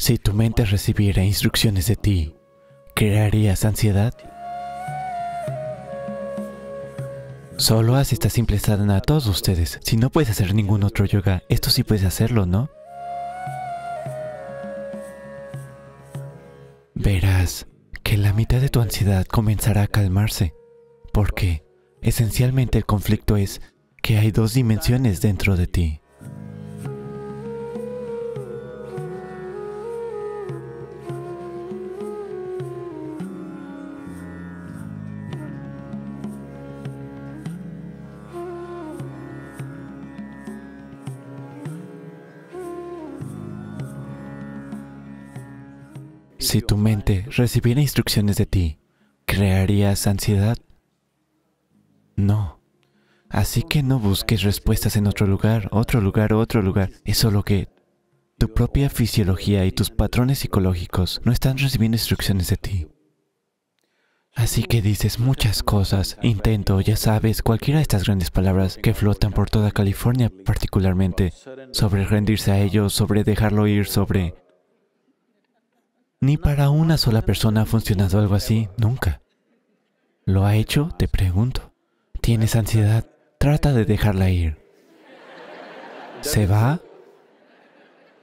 Si tu mente recibiera instrucciones de ti, ¿crearías ansiedad? Solo haz esta simple sadhana a todos ustedes. Si no puedes hacer ningún otro yoga, esto sí puedes hacerlo, ¿no? Verás que la mitad de tu ansiedad comenzará a calmarse, porque esencialmente el conflicto es que hay dos dimensiones dentro de ti. Si tu mente recibiera instrucciones de ti, ¿crearías ansiedad? No. Así que no busques respuestas en otro lugar, otro lugar, otro lugar. Es solo que tu propia fisiología y tus patrones psicológicos no están recibiendo instrucciones de ti. Así que dices muchas cosas, intento, ya sabes, cualquiera de estas grandes palabras que flotan por toda California particularmente, sobre rendirse a ellos, sobre dejarlo ir, sobre ni para una sola persona ha funcionado algo así, nunca. ¿Lo ha hecho? Te pregunto. ¿Tienes ansiedad? Trata de dejarla ir. ¿Se va?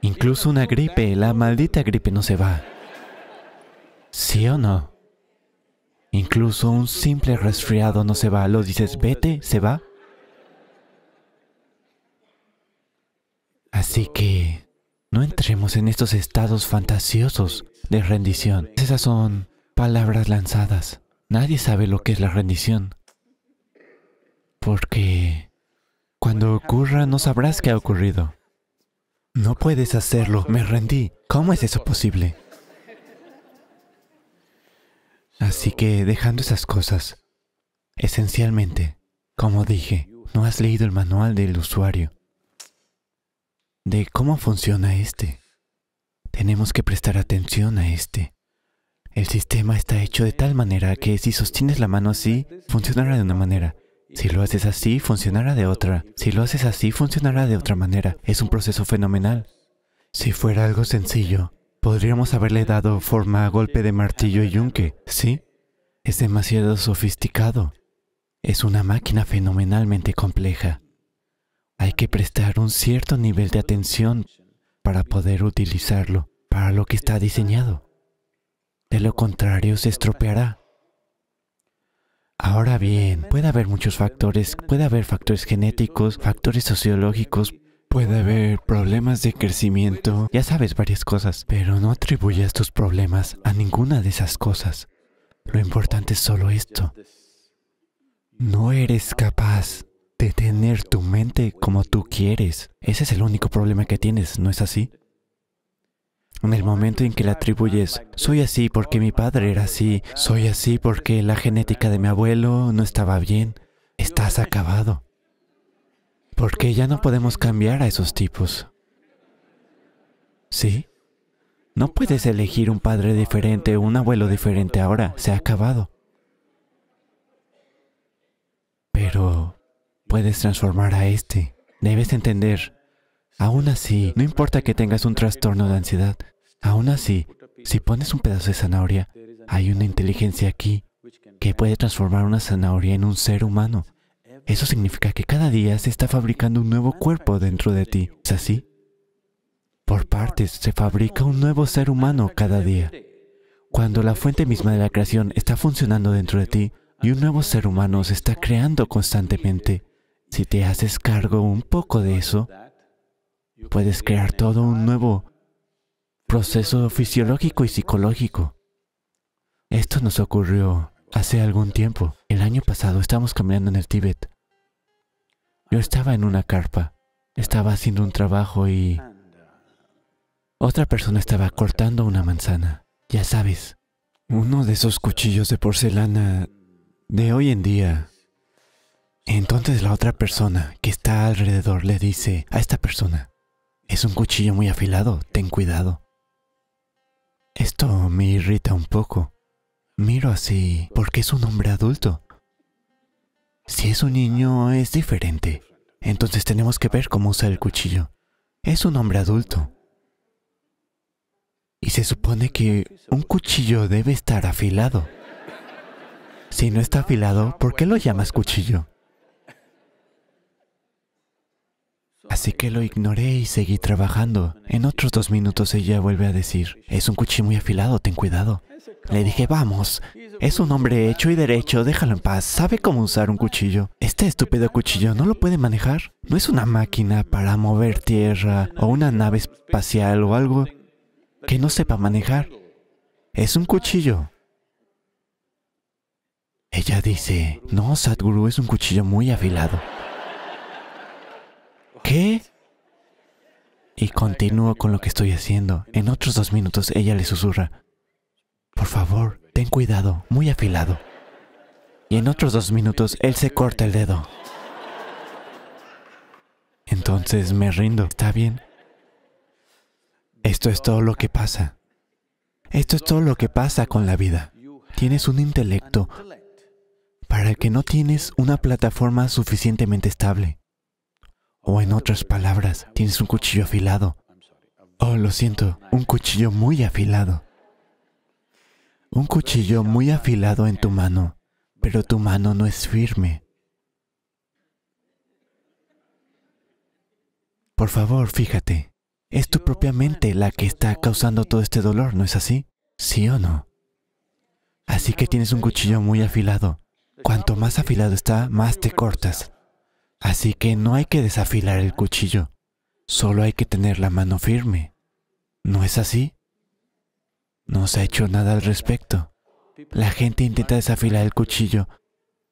Incluso una gripe, la maldita gripe no se va. ¿Sí o no? Incluso un simple resfriado no se va. Lo dices, vete, se va. Así que no entremos en estos estados fantasiosos de rendición. Esas son palabras lanzadas. Nadie sabe lo que es la rendición. Porque cuando ocurra no sabrás qué ha ocurrido. No puedes hacerlo, me rendí. ¿Cómo es eso posible? Así que dejando esas cosas, esencialmente, como dije, no has leído el manual del usuario de cómo funciona este. Tenemos que prestar atención a este. El sistema está hecho de tal manera que si sostienes la mano así, funcionará de una manera. Si lo haces así, funcionará de otra. Si lo haces así, funcionará de otra manera. Es un proceso fenomenal. Si fuera algo sencillo, podríamos haberle dado forma a golpe de martillo y yunque, ¿sí? Es demasiado sofisticado. Es una máquina fenomenalmente compleja. Hay que prestar un cierto nivel de atención para poder utilizarlo para lo que está diseñado. De lo contrario, se estropeará. Ahora bien, puede haber muchos factores, puede haber factores genéticos, factores sociológicos, puede haber problemas de crecimiento, ya sabes varias cosas, pero no atribuyas tus problemas a ninguna de esas cosas. Lo importante es solo esto. No eres capaz de tener tu mente como tú quieres. Ese es el único problema que tienes, ¿no es así? En el momento en que le atribuyes, soy así porque mi padre era así, soy así porque la genética de mi abuelo no estaba bien, estás acabado. Porque ya no podemos cambiar a esos tipos. ¿Sí? No puedes elegir un padre diferente, un abuelo diferente ahora, se ha acabado. puedes transformar a este. Debes entender, aún así, no importa que tengas un trastorno de ansiedad, aún así, si pones un pedazo de zanahoria, hay una inteligencia aquí que puede transformar una zanahoria en un ser humano. Eso significa que cada día se está fabricando un nuevo cuerpo dentro de ti. ¿Es así? Por partes, se fabrica un nuevo ser humano cada día. Cuando la fuente misma de la creación está funcionando dentro de ti y un nuevo ser humano se está creando constantemente, si te haces cargo un poco de eso, puedes crear todo un nuevo proceso fisiológico y psicológico. Esto nos ocurrió hace algún tiempo. El año pasado estábamos caminando en el Tíbet. Yo estaba en una carpa, estaba haciendo un trabajo y otra persona estaba cortando una manzana. Ya sabes, uno de esos cuchillos de porcelana de hoy en día entonces la otra persona que está alrededor le dice a esta persona, es un cuchillo muy afilado, ten cuidado. Esto me irrita un poco. Miro así porque es un hombre adulto. Si es un niño es diferente. Entonces tenemos que ver cómo usa el cuchillo. Es un hombre adulto. Y se supone que un cuchillo debe estar afilado. Si no está afilado, ¿por qué lo llamas cuchillo? Así que lo ignoré y seguí trabajando. En otros dos minutos ella vuelve a decir, es un cuchillo muy afilado, ten cuidado. Le dije, vamos, es un hombre hecho y derecho, déjalo en paz, sabe cómo usar un cuchillo. Este estúpido cuchillo no lo puede manejar. No es una máquina para mover tierra o una nave espacial o algo que no sepa manejar. Es un cuchillo. Ella dice, no, Sadhguru es un cuchillo muy afilado. ¿Qué? Y continúo con lo que estoy haciendo. En otros dos minutos ella le susurra, por favor, ten cuidado, muy afilado. Y en otros dos minutos él se corta el dedo. Entonces me rindo, ¿está bien? Esto es todo lo que pasa. Esto es todo lo que pasa con la vida. Tienes un intelecto para el que no tienes una plataforma suficientemente estable. O en otras palabras, tienes un cuchillo afilado. Oh, lo siento, un cuchillo muy afilado. Un cuchillo muy afilado en tu mano, pero tu mano no es firme. Por favor, fíjate, es tu propia mente la que está causando todo este dolor, ¿no es así? ¿Sí o no? Así que tienes un cuchillo muy afilado. Cuanto más afilado está, más te cortas. Así que no hay que desafilar el cuchillo, solo hay que tener la mano firme. ¿No es así? No se ha hecho nada al respecto. La gente intenta desafilar el cuchillo.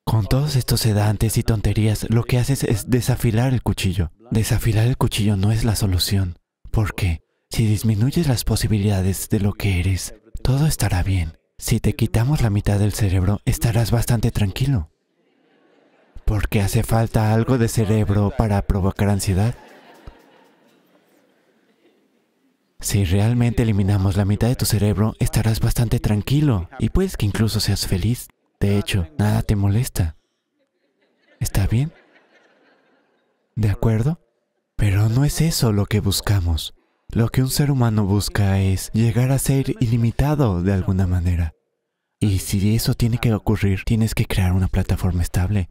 Con todos estos sedantes y tonterías, lo que haces es desafilar el cuchillo. Desafilar el cuchillo no es la solución, porque si disminuyes las posibilidades de lo que eres, todo estará bien. Si te quitamos la mitad del cerebro, estarás bastante tranquilo. Porque hace falta algo de cerebro para provocar ansiedad. Si realmente eliminamos la mitad de tu cerebro, estarás bastante tranquilo y puedes que incluso seas feliz. De hecho, nada te molesta. ¿Está bien? ¿De acuerdo? Pero no es eso lo que buscamos. Lo que un ser humano busca es llegar a ser ilimitado de alguna manera. Y si eso tiene que ocurrir, tienes que crear una plataforma estable.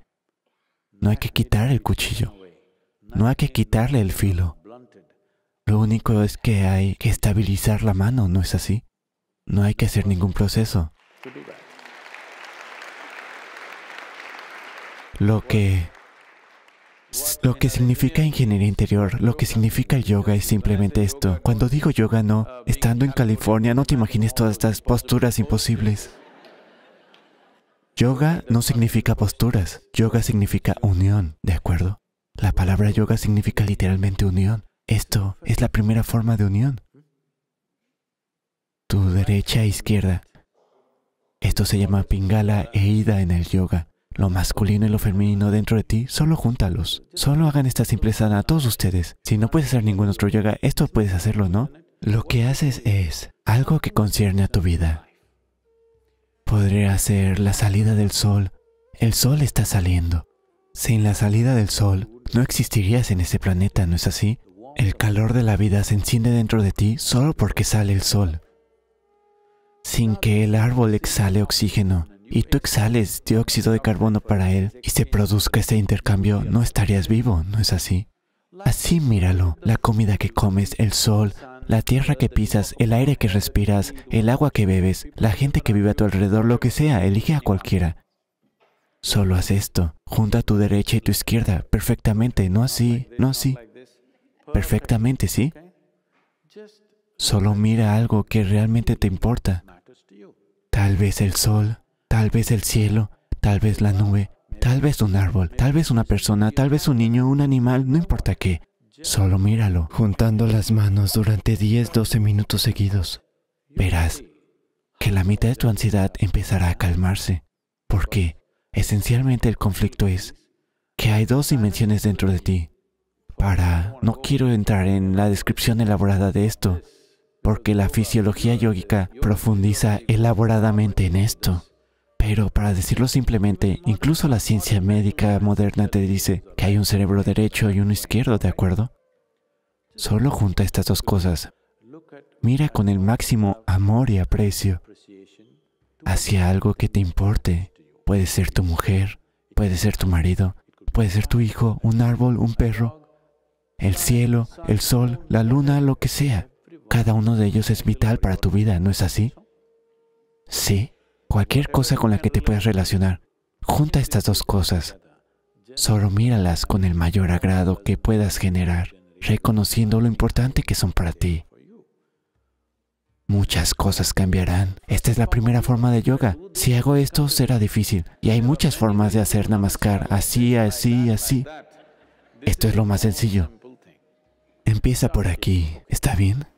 No hay que quitar el cuchillo. No hay que quitarle el filo. Lo único es que hay que estabilizar la mano, ¿no es así? No hay que hacer ningún proceso. Lo que lo que significa ingeniería interior, lo que significa el yoga es simplemente esto. Cuando digo yoga, no, estando en California, no te imagines todas estas posturas imposibles. Yoga no significa posturas, yoga significa unión, ¿de acuerdo? La palabra yoga significa literalmente unión. Esto es la primera forma de unión. Tu derecha e izquierda. Esto se llama pingala e ida en el yoga. Lo masculino y lo femenino dentro de ti, solo júntalos. Solo hagan esta simple sana a todos ustedes. Si no puedes hacer ningún otro yoga, esto puedes hacerlo, ¿no? Lo que haces es algo que concierne a tu vida, Podría ser la salida del sol. El sol está saliendo. Sin la salida del sol, no existirías en este planeta, ¿no es así? El calor de la vida se enciende dentro de ti solo porque sale el sol. Sin que el árbol exhale oxígeno y tú exhales dióxido de carbono para él y se produzca ese intercambio, no estarías vivo, ¿no es así? Así míralo, la comida que comes, el sol, la tierra que pisas, el aire que respiras, el agua que bebes, la gente que vive a tu alrededor, lo que sea, elige a cualquiera. Solo haz esto. Junta tu derecha y tu izquierda. Perfectamente, no así, no así. Perfectamente, ¿sí? Solo mira algo que realmente te importa. Tal vez el sol, tal vez el cielo, tal vez la nube, tal vez un árbol, tal vez una persona, tal vez un niño, un animal, no importa qué. Solo míralo, juntando las manos durante 10-12 minutos seguidos. Verás que la mitad de tu ansiedad empezará a calmarse, porque esencialmente el conflicto es que hay dos dimensiones dentro de ti. Para... No quiero entrar en la descripción elaborada de esto, porque la fisiología yógica profundiza elaboradamente en esto. Pero para decirlo simplemente, incluso la ciencia médica moderna te dice que hay un cerebro derecho y uno izquierdo, ¿de acuerdo? Solo junta estas dos cosas. Mira con el máximo amor y aprecio hacia algo que te importe. Puede ser tu mujer, puede ser tu marido, puede ser tu hijo, un árbol, un perro, el cielo, el sol, la luna, lo que sea. Cada uno de ellos es vital para tu vida, ¿no es así? Sí, cualquier cosa con la que te puedas relacionar. Junta estas dos cosas. Solo míralas con el mayor agrado que puedas generar reconociendo lo importante que son para ti. Muchas cosas cambiarán. Esta es la primera forma de yoga. Si hago esto, será difícil. Y hay muchas formas de hacer namaskar, así, así, así. Esto es lo más sencillo. Empieza por aquí, ¿está bien?